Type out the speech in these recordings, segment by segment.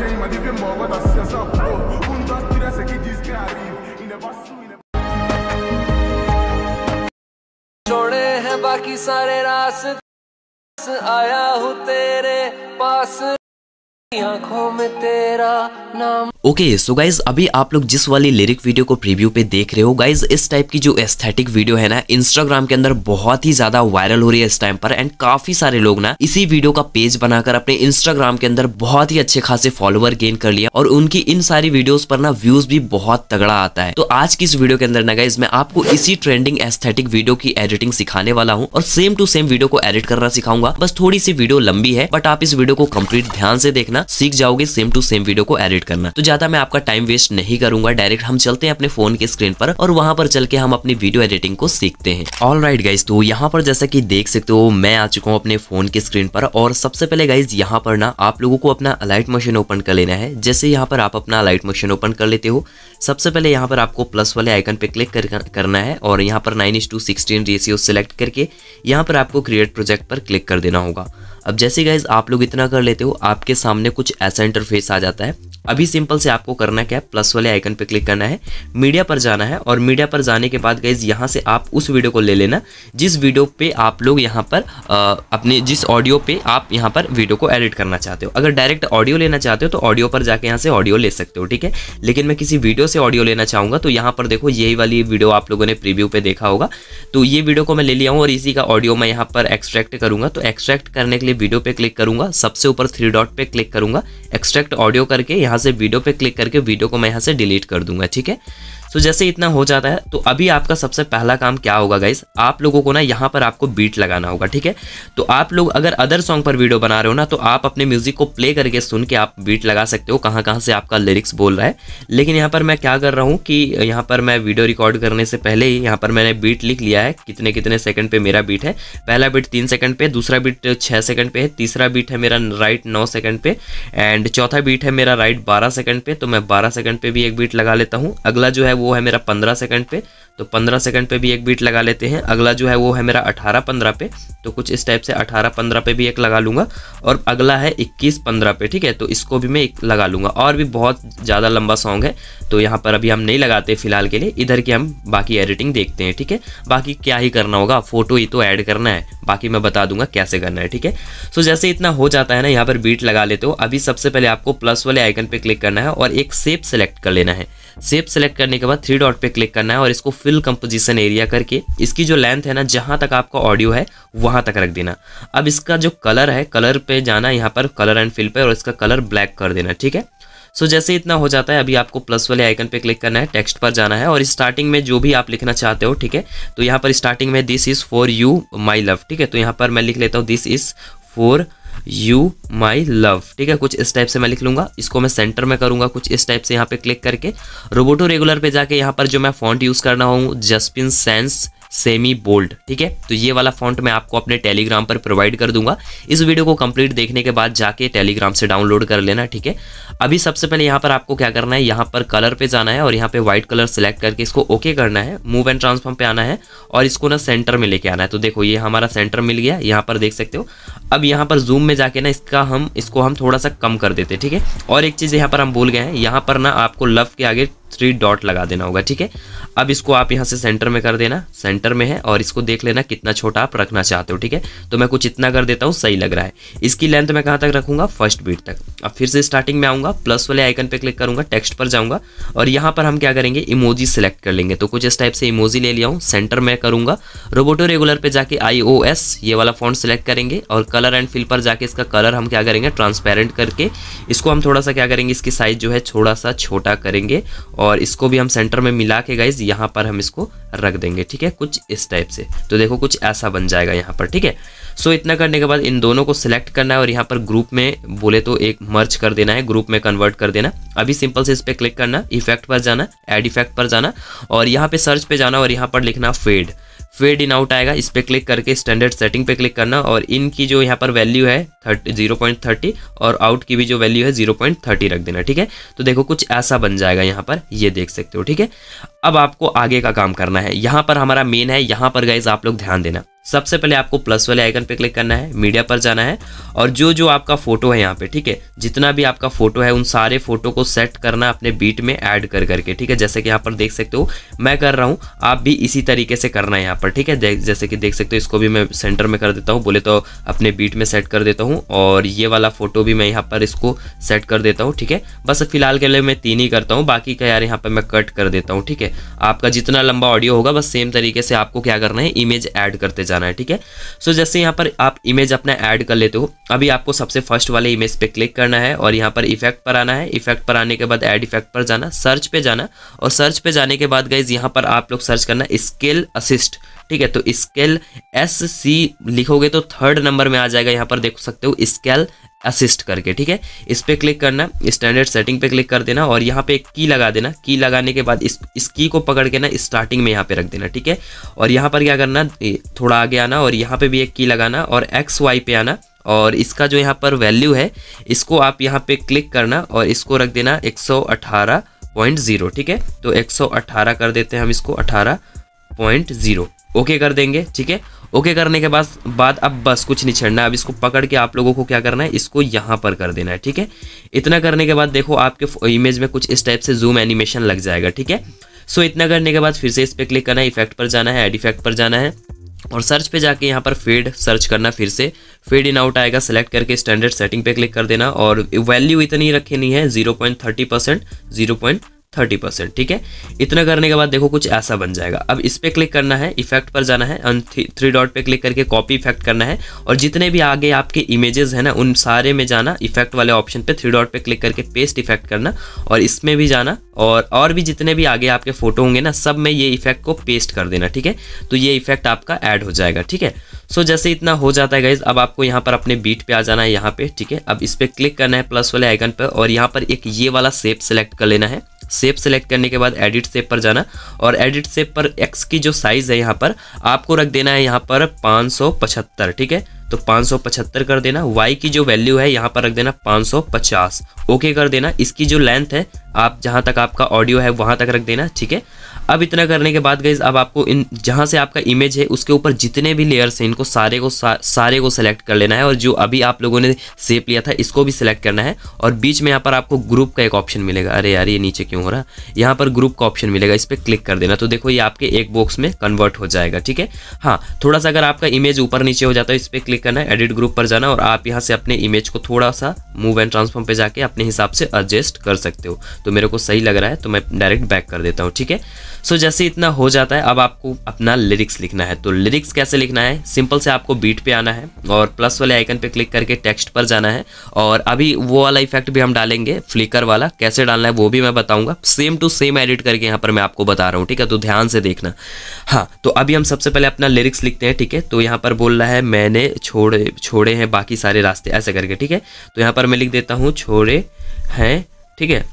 gente, mas vive mó, sensação. Um, dois, três, aqui diz que E negócio, e negócio. हैं बाकी सारे रास्ते आया हूँ तेरे पास आंखों में तेरा नाम ओके सो गाइज अभी आप लोग जिस वाली लिरिक वीडियो को प्रीव्यू पे देख रहे हो गाइज इस टाइप की जो एस्थेटिक वीडियो है ना इंस्टाग्राम के अंदर बहुत ही ज्यादा वायरल हो रही है इस टाइम पर एंड काफी सारे लोग ना इसी वीडियो का पेज बनाकर अपने इंस्टाग्राम के अंदर बहुत ही अच्छे खासे फॉलोअर गेन कर लिया और उनकी इन सारी वीडियो पर ना व्यूज भी बहुत तगड़ा आता है तो आज की इस वीडियो के अंदर ना गाइज मैं आपको इसी ट्रेंडिंग एस्थेटिक वीडियो की एडिटिंग सिखाने वाला हूँ और सेम टू सेम वीडियो को एडिट करना सिखाऊंगा बस थोड़ी सी वीडियो लंबी है बट आप इस वीडियो को कम्प्लीट ध्यान से देखना करना सीख जाओगे सेम टू सेम वीडियो को एडिट करना तो ज्यादा मैं आपका टाइम वेस्ट नहीं करूंगा डायरेक्ट हम चलते हैं अपने फोन के स्क्रीन पर और वहां पर चल के हम अपनी वीडियो एडिटिंग को सीखते हैं ऑल राइट गाइज तो यहाँ पर जैसा की देख सकते हो मैं आ चुका हूँ अपने फोन के स्क्रीन पर और सबसे पहले गाइज यहाँ पर ना आप लोगों को अपना अलाइट मशीन ओपन कर लेना है जैसे यहाँ पर आप अपना अलाइट मशीन ओपन कर लेते हो सबसे पहले यहाँ पर आपको प्लस वाले आइकन पे क्लिक करना है और यहाँ पर नाइन इस टू सिक्सटीन रेसियो सेलेक्ट करके यहाँ पर आपको क्रिएट प्रोजेक्ट पर क्लिक कर देना होगा अब जैसे गाइज आप लोग इतना कर लेते हो आपके सामने कुछ ऐसा इंटरफेस आ जाता है अभी सिंपल से आपको करना क्या है प्लस वाले आइकन पे क्लिक करना है मीडिया पर जाना है और मीडिया पर जाने के बाद गाइज यहाँ से आप उस वीडियो को ले लेना जिस वीडियो पे आप लोग यहाँ पर आ, अपने जिस ऑडियो पे आप यहाँ पर वीडियो को एडिट करना चाहते हो अगर डायरेक्ट ऑडियो लेना चाहते हो तो ऑडियो पर जाके यहाँ से ऑडियो ले सकते हो ठीक है लेकिन मैं किसी वीडियो से ऑडियो लेना चाहूँगा तो यहाँ पर देखो यही वाली वीडियो आप लोगों ने प्रीव्यू पर देखा होगा तो ये वीडियो को मैं ले लिया हूँ और इसी का ऑडियो मैं यहाँ पर एक्सट्रैक्ट करूँगा तो एक्सट्रैक्ट करने के लिए लिए वीडियो पे क्लिक करूंगा सबसे ऊपर थ्री डॉट पे क्लिक करूंगा एक्सट्रैक्ट ऑडियो करके यहाँ से वीडियो पे क्लिक करके वीडियो को मैं यहाँ से डिलीट कर दूंगा ठीक है सो so, जैसे इतना हो जाता है तो अभी आपका सबसे पहला काम क्या होगा गाइस आप लोगों को ना यहाँ पर आपको बीट लगाना होगा ठीक है तो आप लोग अगर अदर सॉन्ग पर वीडियो बना रहे हो ना तो आप अपने म्यूजिक को प्ले करके सुन के आप बीट लगा सकते हो कहाँ कहाँ से आपका लिरिक्स बोल रहा है लेकिन यहाँ पर मैं क्या कर रहा हूँ कि यहाँ पर मैं वीडियो रिकॉर्ड करने से पहले ही यहाँ पर मैंने बीट लिख लिया है कितने कितने सेकंड पे मेरा बीट है पहला बीट तीन सेकंड पे दूसरा बीट छः सेकंड पे है तीसरा बीट है मेरा राइट नौ सेकंड पे एंड चौथा बीट है मेरा राइट बारह सेकंड पे तो मैं बारह सेकंड पे भी एक बीट लगा लेता हूँ अगला जो है वो है मेरा पंद्रह सेकंड पे तो पंद्रह सेकंड पे भी एक बीट लगा लेते हैं अगला जो है वो है मेरा अठारह पंद्रह पे तो कुछ इस टाइप से अठारह पंद्रह पे भी एक लगा लूँगा और अगला है इक्कीस पंद्रह पे ठीक है तो इसको भी मैं एक लगा लूँगा और भी बहुत ज़्यादा लंबा सॉन्ग है तो यहाँ पर अभी हम नहीं लगाते फिलहाल के लिए इधर की हम बाकी एडिटिंग देखते हैं ठीक है बाकी क्या ही करना होगा फोटो ही तो ऐड करना है बाकी मैं बता दूंगा कैसे करना है ठीक है सो जैसे इतना हो जाता है ना यहाँ पर बीट लगा लेते हो अभी सबसे पहले आपको प्लस वाले आइकन पर क्लिक करना है और एक सेप सेलेक्ट कर लेना है सेप सेलेक्ट करने के बाद थ्री डॉट पे क्लिक करना है और इसको फिल कंपोजिशन एरिया करके इसकी जो लेंथ है ना जहाँ तक आपका ऑडियो है वहाँ तक रख देना अब इसका जो कलर है कलर पे जाना यहाँ पर कलर एंड फिल पे और इसका कलर ब्लैक कर देना ठीक है सो so, जैसे इतना हो जाता है अभी आपको प्लस वाले आइकन पे क्लिक करना है टेक्स्ट पर जाना है और स्टार्टिंग में जो भी आप लिखना चाहते हो ठीक है तो यहाँ पर स्टार्टिंग में this is for you my love ठीक है तो यहाँ पर मैं लिख लेता हूँ this is for you my love ठीक है कुछ इस टाइप से मैं लिख लूंगा इसको मैं सेंटर में करूंगा कुछ इस टाइप से यहाँ पे क्लिक करके रोबोटो रेगुलर पे जाके यहाँ पर जो मैं फॉन्ट यूज़ करना हूँ जस्पिन सेंस सेमी बोल्ड ठीक है तो ये वाला फॉन्ट मैं आपको अपने टेलीग्राम पर प्रोवाइड कर दूंगा इस वीडियो को कंप्लीट देखने के बाद जाके टेलीग्राम से डाउनलोड कर लेना ठीक है अभी सबसे पहले यहाँ पर आपको क्या करना है यहाँ पर कलर पे जाना है और यहाँ पे व्हाइट कलर सेलेक्ट करके इसको ओके करना है मूव एंड ट्रांसफॉर्म पे आना है और इसको ना सेंटर में लेके आना है तो देखो ये हमारा सेंटर मिल गया यहाँ पर देख सकते हो अब यहाँ पर जूम में जाके ना इसका हम इसको हम थोड़ा सा कम कर देते ठीक है और एक चीज़ यहाँ पर हम बोल गए हैं यहाँ पर ना आपको लव के आगे थ्री डॉट लगा देना होगा ठीक है अब इसको आप यहाँ से सेंटर में कर देना सेंटर में है और इसको देख लेना कितना छोटा आप रखना चाहते हो ठीक है तो मैं कुछ इतना कर देता हूँ सही लग रहा है इसकी लेंथ मैं कहाँ तक रखूँगा फर्स्ट बीट तक अब फिर से स्टार्टिंग में आऊँगा प्लस वाले आइकन पर क्लिक करूँगा टेक्स्ट पर जाऊँगा और यहाँ पर हम क्या करेंगे इमोजी सेलेक्ट कर लेंगे तो कुछ इस टाइप से इमोजी ले लिया हूँ सेंटर में करूँगा रोबोटो रेगुलर पर जाके आई ये वाला फोन सेलेक्ट करेंगे और कलर एंड फिल पर जाके इसका कलर हम क्या करेंगे ट्रांसपेरेंट करके इसको हम थोड़ा सा क्या करेंगे इसकी साइज़ जो है थोड़ा सा छोटा करेंगे और इसको भी हम सेंटर में मिला के गाइज यहाँ पर हम इसको रख देंगे ठीक है कुछ इस टाइप से तो देखो कुछ ऐसा बन जाएगा यहाँ पर ठीक है सो इतना करने के बाद इन दोनों को सिलेक्ट करना है और यहाँ पर ग्रुप में बोले तो एक मर्च कर देना है ग्रुप में कन्वर्ट कर देना अभी सिंपल से इस पर क्लिक करना इफेक्ट पर जाना एड इफेक्ट पर जाना और यहाँ पर सर्च पर जाना और यहाँ पर लिखना फेड फेड इन आउट आएगा इस पर क्लिक करके स्टैंडर्ड सेटिंग पे क्लिक करना और इनकी जो यहाँ पर वैल्यू है थर्टी जीरो पॉइंट थर्टी और आउट की भी जो वैल्यू है जीरो पॉइंट थर्टी रख देना ठीक है तो देखो कुछ ऐसा बन जाएगा यहाँ पर ये देख सकते हो ठीक है अब आपको आगे का काम करना है यहाँ पर हमारा मेन है यहाँ पर गाइज आप लोग ध्यान देना सबसे पहले आपको प्लस वाले आइकन पे क्लिक करना है मीडिया पर जाना है और जो जो आपका फोटो है यहाँ पे ठीक है जितना भी आपका फोटो है उन सारे फोटो को सेट करना अपने बीट में ऐड कर करके ठीक है जैसे कि यहाँ पर देख सकते हो मैं कर रहा हूँ आप भी इसी तरीके से करना है यहाँ पर ठीक है जैसे कि देख सकते हो इसको भी मैं सेंटर में कर देता हूँ बोले तो अपने बीट में सेट कर देता हूँ और ये वाला फोटो भी मैं यहाँ पर इसको सेट कर देता हूँ ठीक है बस फिलहाल के लिए मैं तीन ही करता हूँ बाकी का यार यहाँ पर मैं कट कर देता हूँ ठीक है आपका जितना लंबा ऑडियो होगा बस सेम तरीके से आपको क्या करना है इमेज ऐड करते जाना जाना है ठीक है सो जैसे यहाँ पर आप इमेज अपना ऐड कर लेते हो अभी आपको सबसे फर्स्ट वाले इमेज पे क्लिक करना है और यहाँ पर इफेक्ट पर आना है इफेक्ट पर आने के बाद ऐड इफेक्ट पर जाना सर्च पे जाना और सर्च पे जाने के बाद गाइज यहाँ पर आप लोग सर्च करना स्केल असिस्ट ठीक है तो स्केल एस सी लिखोगे तो थर्ड नंबर में आ जाएगा यहाँ पर देख सकते हो स्केल असिस्ट करके ठीक है इस पर क्लिक करना स्टैंडर्ड सेटिंग पे क्लिक कर देना और यहाँ पे एक की लगा देना की लगाने के बाद इस इस की को पकड़ के ना स्टार्टिंग में यहाँ पे रख देना ठीक है और यहाँ पर क्या करना थोड़ा आगे आना और यहाँ पे भी एक की लगाना और एक्स वाई पे आना और इसका जो यहाँ पर वैल्यू है इसको आप यहाँ पे क्लिक करना और इसको रख देना एक ठीक है तो एक कर देते हैं हम इसको अठारह ओके कर देंगे ठीक है ओके करने के बाद बाद अब बस कुछ नहीं छेड़ना है अब इसको पकड़ के आप लोगों को क्या करना है इसको यहाँ पर कर देना है ठीक है इतना करने के बाद देखो आपके इमेज में कुछ इस टाइप से जूम एनिमेशन लग जाएगा ठीक है सो इतना करने के बाद फिर से इस पर क्लिक करना है इफेक्ट पर जाना है एड इफेक्ट पर जाना है और सर्च पे जाके यहाँ पर फेड सर्च करना फिर से फेड इन आउट आएगा सेलेक्ट करके स्टैंडर्ड सेटिंग पे क्लिक कर देना और वैल्यू इतनी रखनी है 0.30 percent zero point thirty percent ठीक है इतना करने के बाद देखो कुछ ऐसा बन जाएगा अब इस पर क्लिक करना है इफेक्ट पर जाना है थ्री डॉट पे क्लिक करके कॉपी इफेक्ट करना है और जितने भी आगे आपके इमेजेस हैं ना उन सारे में जाना इफेक्ट वाले ऑप्शन पे थ्री डॉट पे क्लिक करके पेस्ट इफेक्ट करना और इसमें भी जाना और और भी जितने भी आगे आपके फोटो होंगे ना सब में ये इफेक्ट को पेस्ट कर देना ठीक है तो ये इफेक्ट आपका ऐड हो जाएगा ठीक है सो जैसे इतना हो जाता है गाइज अब आपको यहाँ पर अपने बीट पे आ जाना है यहाँ पे ठीक है अब इस पर क्लिक करना है प्लस वाले आइकन पर और यहाँ पर एक ये वाला सेप सेलेक्ट कर लेना है सेप सेलेक्ट करने के बाद एडिट सेप पर जाना और एडिट सेप पर एक्स की जो साइज़ है यहाँ पर आपको रख देना है यहाँ पर पाँच ठीक है तो 575 कर देना वाई की जो वैल्यू है यहाँ पर रख देना 550 ओके कर देना इसकी जो लेंथ है आप जहाँ तक आपका ऑडियो है वहाँ तक रख देना ठीक है अब इतना करने के बाद गाइज अब आपको इन जहाँ से आपका इमेज है उसके ऊपर जितने भी लेयर्स हैं इनको सारे को सा, सारे को सेलेक्ट कर लेना है और जो अभी आप लोगों ने सेप लिया था इसको भी सिलेक्ट करना है और बीच में यहाँ पर आपको ग्रुप का एक ऑप्शन मिलेगा अरे यार ये नीचे क्यों हो रहा यहाँ पर ग्रुप का ऑप्शन मिलेगा इस पर क्लिक कर देना तो देखो ये आपके एक बॉक्स में कन्वर्ट हो जाएगा ठीक है हाँ थोड़ा सा अगर आपका इमेज ऊपर नीचे हो जाता है इस पर क्लिक करना है एडिट ग्रुप पर जाना और आप यहाँ से अपने इमेज को थोड़ा सा मूव एंड ट्रांसफॉर्म पर जाके अपने हिसाब से एडजस्ट कर सकते हो तो मेरे को सही लग रहा है तो मैं डायरेक्ट बैक कर देता हूँ ठीक है सो so, जैसे इतना हो जाता है अब आपको अपना लिरिक्स लिखना है तो लिरिक्स कैसे लिखना है सिंपल से आपको बीट पे आना है और प्लस वाले आइकन पे क्लिक करके टेक्स्ट पर जाना है और अभी वो वाला इफेक्ट भी हम डालेंगे फ्लिकर वाला कैसे डालना है वो भी मैं बताऊंगा सेम टू सेम एडिट करके यहाँ पर मैं आपको बता रहा हूँ ठीक है तो ध्यान से देखना हाँ तो अभी हम सबसे पहले अपना लिरिक्स लिखते हैं ठीक है तो यहाँ पर बोल रहा है मैंने छोड़े छोड़े हैं बाकी सारे रास्ते ऐसे करके ठीक है तो यहाँ पर मैं लिख देता हूँ छोड़े हैं ठीक है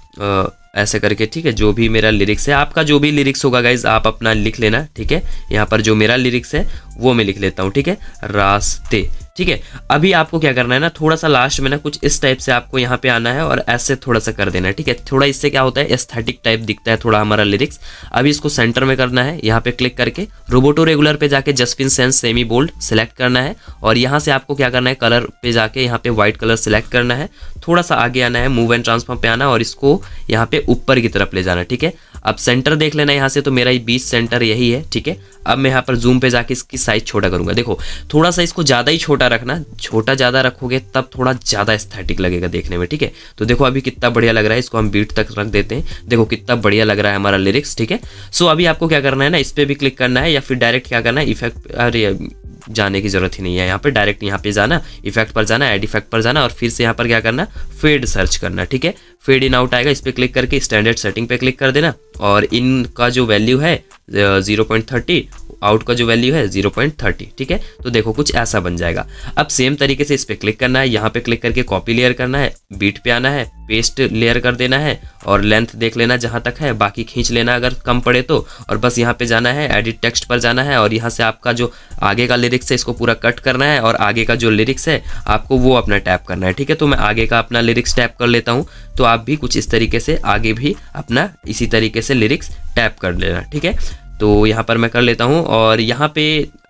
ऐसे करके ठीक है जो भी मेरा लिरिक्स है आपका जो भी लिरिक्स होगा गाइज आप अपना लिख लेना ठीक है यहाँ पर जो मेरा लिरिक्स है वो मैं लिख लेता हूँ ठीक है रास्ते ठीक है अभी आपको क्या करना है ना थोड़ा सा लास्ट में ना कुछ इस टाइप से आपको यहाँ पे आना है और ऐसे थोड़ा सा कर देना है ठीक है थोड़ा इससे क्या होता है एस्थेटिक टाइप दिखता है थोड़ा हमारा लिरिक्स अभी इसको सेंटर में करना है यहाँ पे क्लिक करके रोबोटो रेगुलर पे जाके Josefin Sans semi bold select करना है और यहाँ से आपको क्या करना है कलर पे जाके यहाँ पे व्हाइट कलर सेलेक्ट करना है थोड़ा सा आगे आना है मूव एंड ट्रांसफॉर्म पे आना और इसको यहाँ पे ऊपर की तरफ ले जाना ठीक है अब सेंटर देख लेना यहाँ से तो मेरा ये बीच सेंटर यही है ठीक है अब मैं यहाँ पर जूम पे जाके इसकी साइज़ छोटा करूंगा देखो थोड़ा सा इसको ज़्यादा ही छोटा रखना छोटा ज़्यादा रखोगे तब थोड़ा ज़्यादा स्थेटिक लगेगा देखने में ठीक है तो देखो अभी कितना बढ़िया लग रहा है इसको हम बीट तक रख देते हैं देखो कितना बढ़िया लग रहा है हमारा लिरिक्स ठीक है सो अभी आपको क्या करना है ना इस पर भी क्लिक करना है या फिर डायरेक्ट क्या करना है इफेक्ट अरे जाने की ज़रूरत ही नहीं है यहाँ पे डायरेक्ट यहाँ पे जाना इफेक्ट पर जाना एड इफेक्ट पर जाना और फिर से यहाँ पर क्या करना फेड सर्च करना ठीक है फेड इन आउट आएगा इस पर क्लिक करके स्टैंडर्ड सेटिंग पे क्लिक कर देना और इनका जो वैल्यू है ज़ीरो पॉइंट थर्टी आउट का जो वैल्यू है जीरो पॉइंट थर्टी ठीक है तो देखो कुछ ऐसा बन जाएगा अब सेम तरीके से इस पर क्लिक करना है यहाँ पे क्लिक करके कॉपी लेयर करना है बीट पे आना है पेस्ट लेयर कर देना है और लेंथ देख लेना जहाँ तक है बाकी खींच लेना अगर कम पड़े तो और बस यहाँ पे जाना है एडिट टेक्स्ट पर जाना है और यहाँ से आपका जो आगे का लिरिक्स है इसको पूरा कट करना है और आगे का जो लिरिक्स है आपको वो अपना टैप करना है ठीक है तो मैं आगे का अपना लिरिक्स टैप कर लेता हूँ तो आप भी कुछ इस तरीके से आगे भी अपना इसी तरीके से लिरिक्स टैप कर लेना ठीक है तो यहाँ पर मैं कर लेता हूँ और यहाँ पे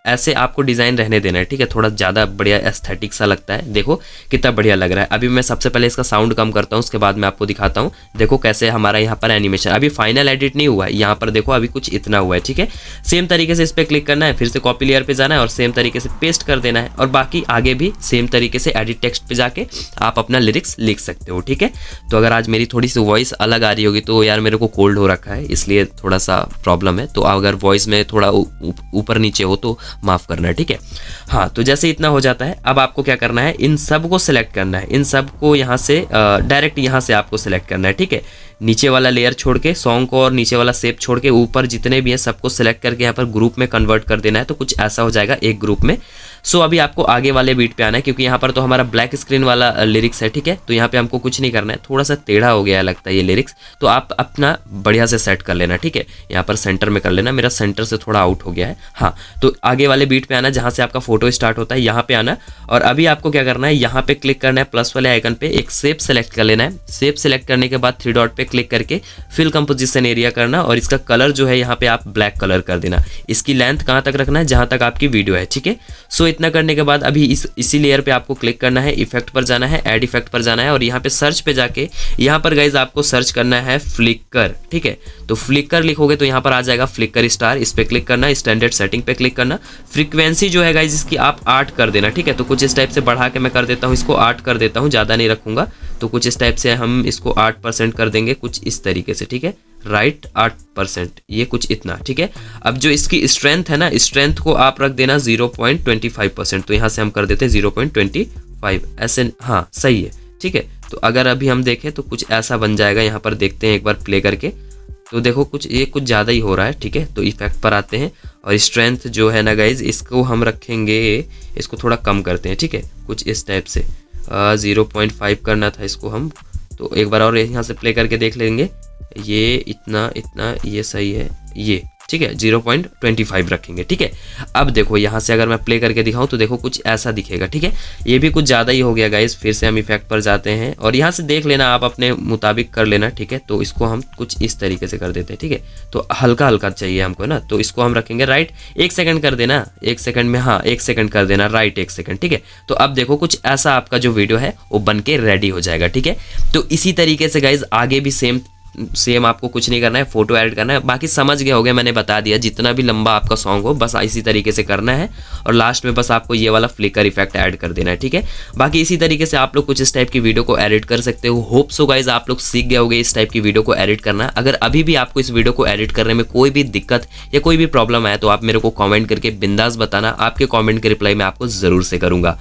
ऐसे आपको डिज़ाइन रहने देना है ठीक है थोड़ा ज़्यादा बढ़िया एस्थेटिक सा लगता है देखो कितना बढ़िया लग रहा है अभी मैं सबसे पहले इसका साउंड कम करता हूँ उसके बाद मैं आपको दिखाता हूँ देखो कैसे हमारा यहाँ पर एनिमेशन अभी फाइनल एडिट नहीं हुआ है यहाँ पर देखो अभी कुछ इतना हुआ है ठीक है सेम तरीके से इस पर क्लिक करना है फिर से कॉपी लेयर पर जाना है और सेम तरीके से पेस्ट कर देना है और बाकी आगे भी सेम तरीके से एडिट टेक्स्ट पर जाके आप अपना लिरिक्स लिख सकते हो ठीक है तो अगर आज मेरी थोड़ी सी वॉइस अलग आ रही होगी तो यार मेरे को कोल्ड हो रखा है इसलिए थोड़ा सा प्रॉब्लम है तो अगर वॉइस में थोड़ा ऊपर नीचे हो तो माफ़ करना है ठीक है हाँ तो जैसे इतना हो जाता है अब आपको क्या करना है इन सब को सिलेक्ट करना है इन सब को यहाँ से डायरेक्ट यहाँ से आपको सिलेक्ट करना है ठीक है नीचे वाला लेयर छोड़ के सॉन्ग को और नीचे वाला सेप छोड़ के ऊपर जितने भी हैं सबको सिलेक्ट करके यहाँ पर ग्रुप में कन्वर्ट कर देना है तो कुछ ऐसा हो जाएगा एक ग्रुप में सो अभी आपको आगे वाले बीट पे आना है क्योंकि यहाँ पर तो हमारा ब्लैक स्क्रीन वाला लिरिक्स है ठीक है तो यहाँ पे हमको कुछ नहीं करना है थोड़ा सा टेढ़ा हो गया लगता है ये लिरिक्स तो आप अपना बढ़िया से सेट कर लेना ठीक है यहाँ पर सेंटर में कर लेना मेरा सेंटर से थोड़ा आउट हो गया है हाँ तो आगे वाले बीट पे आना जहाँ से आपका फोटो स्टार्ट होता है यहाँ पे आना और अभी आपको क्या करना है यहाँ पे क्लिक करना है प्लस वाले आइकन पे एक सेप सेलेक्ट कर लेना है सेप सेलेक्ट करने के बाद थ्री डॉट पर क्लिक करके फिल कंपोजिशन एरिया करना और इसका कलर जो है यहाँ पे आप ब्लैक कलर कर देना इसकी लेंथ कहाँ तक रखना है जहाँ तक आपकी वीडियो है ठीक है सो इतना करने के बाद अभी इस इसी लेयर पे आपको क्लिक करना है इफेक्ट पर जाना है एड इफेक्ट पर जाना है और यहाँ पे सर्च पे जाके यहाँ पर गाइज आपको सर्च करना है फ्लिकर ठीक है तो फ्लिकर लिखोगे तो यहाँ पर आ जाएगा फ्लिकर स्टार इस पर क्लिक करना स्टैंडर्ड सेटिंग पे क्लिक करना फ्रिक्वेंसी जो है गाइज इसकी आप आठ कर देना ठीक है तो कुछ इस टाइप से बढ़ा के मैं कर देता हूँ इसको आठ कर देता हूँ ज़्यादा नहीं रखूँगा तो कुछ इस टाइप से हम इसको आठ परसेंट कर देंगे कुछ इस तरीके से ठीक है राइट आठ परसेंट ये कुछ इतना ठीक है अब जो इसकी स्ट्रेंथ है ना स्ट्रेंथ को आप रख देना zero point twenty five percent तो यहाँ से हम कर देते हैं जीरो पॉइंट ट्वेंटी फाइव ऐसे हाँ सही है ठीक है तो अगर अभी हम देखें तो कुछ ऐसा बन जाएगा यहाँ पर देखते हैं एक बार प्ले करके तो देखो कुछ ये कुछ ज़्यादा ही हो रहा है ठीक है तो इफेक्ट पर आते हैं और स्ट्रेंथ जो है ना गाइज इसको हम रखेंगे इसको थोड़ा कम करते हैं ठीक है कुछ इस टाइप से ज़ीरो पॉइंट फाइव करना था इसको हम तो एक बार और यहाँ से प्ले करके देख लेंगे ये इतना इतना ये सही है ये ठीक है जीरो पॉइंट ट्वेंटी फाइव रखेंगे ठीक है अब देखो यहाँ से अगर मैं प्ले करके दिखाऊँ तो देखो कुछ ऐसा दिखेगा ठीक है ये भी कुछ ज़्यादा ही हो गया गाइज फिर से हम इफेक्ट पर जाते हैं और यहाँ से देख लेना आप अपने मुताबिक कर लेना ठीक है तो इसको हम कुछ इस तरीके से कर देते हैं ठीक है थीके? तो हल्का हल्का चाहिए हमको ना तो इसको हम रखेंगे राइट एक सेकेंड कर देना एक सेकंड में हाँ एक सेकेंड कर देना राइट एक सेकेंड ठीक है तो अब देखो कुछ ऐसा आपका जो वीडियो है वो बन के रेडी हो जाएगा ठीक है तो इसी तरीके से गाइज आगे भी सेम सेम आपको कुछ नहीं करना है फोटो ऐड करना है बाकी समझ गया होगा मैंने बता दिया जितना भी लंबा आपका सॉन्ग हो बस इसी तरीके से करना है और लास्ट में बस आपको ये वाला फ्लिकर इफेक्ट ऐड कर देना है ठीक है बाकी इसी तरीके से आप लोग कुछ इस टाइप की वीडियो को एडिट कर सकते हो होप सो गाइज आप लोग सीख गए हो इस टाइप की वीडियो को एडिट करना अगर अभी भी आपको इस वीडियो को एडिट करने में कोई भी दिक्कत या कोई भी प्रॉब्लम आए तो आप मेरे को कॉमेंट करके बिंदास बताना आपके कॉमेंट के रिप्लाई मैं आपको ज़रूर से करूँगा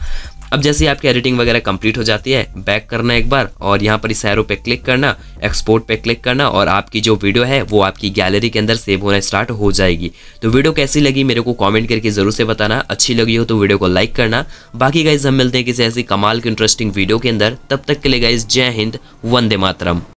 अब जैसे आपकी एडिटिंग वगैरह कंप्लीट हो जाती है बैक करना एक बार और यहाँ पर इस एरो पे क्लिक करना एक्सपोर्ट पे क्लिक करना और आपकी जो वीडियो है वो आपकी गैलरी के अंदर सेव होना स्टार्ट हो जाएगी तो वीडियो कैसी लगी मेरे को कमेंट करके ज़रूर से बताना अच्छी लगी हो तो वीडियो को लाइक करना बाकी गाइज हम मिलते हैं किसी ऐसी कमाल की इंटरेस्टिंग वीडियो के अंदर तब तक के लिए गाइज जय हिंद वंदे मातरम